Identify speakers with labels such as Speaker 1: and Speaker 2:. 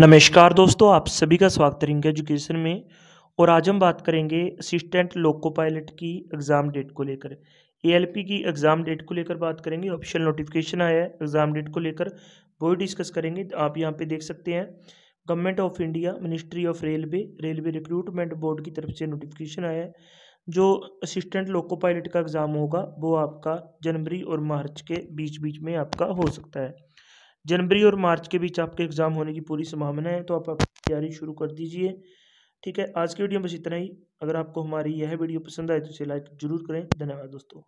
Speaker 1: नमस्कार दोस्तों आप सभी का स्वागत करेंगे एजुकेशन में और आज हम बात करेंगे असिस्टेंट लोको पायलट की एग्ज़ाम डेट को लेकर एएलपी की एग्ज़ाम डेट को लेकर बात करेंगे ऑफिशियल नोटिफिकेशन आया है एग्ज़ाम डेट को लेकर वही डिस्कस करेंगे आप यहाँ पे देख सकते हैं government of India ministry of railway railway recruitment board की तरफ से नोटिफिकेशन आया है जो असिस्टेंट लोको पायलट का एग्ज़ाम होगा वो आपका जनवरी और मार्च के बीच बीच में आपका हो सकता है जनवरी और मार्च के बीच आपके एग्ज़ाम होने की पूरी संभावना है तो आप अपनी तैयारी शुरू कर दीजिए ठीक है आज की वीडियो बस इतना ही अगर आपको हमारी यह वीडियो पसंद आए तो इसे लाइक ज़रूर करें धन्यवाद दोस्तों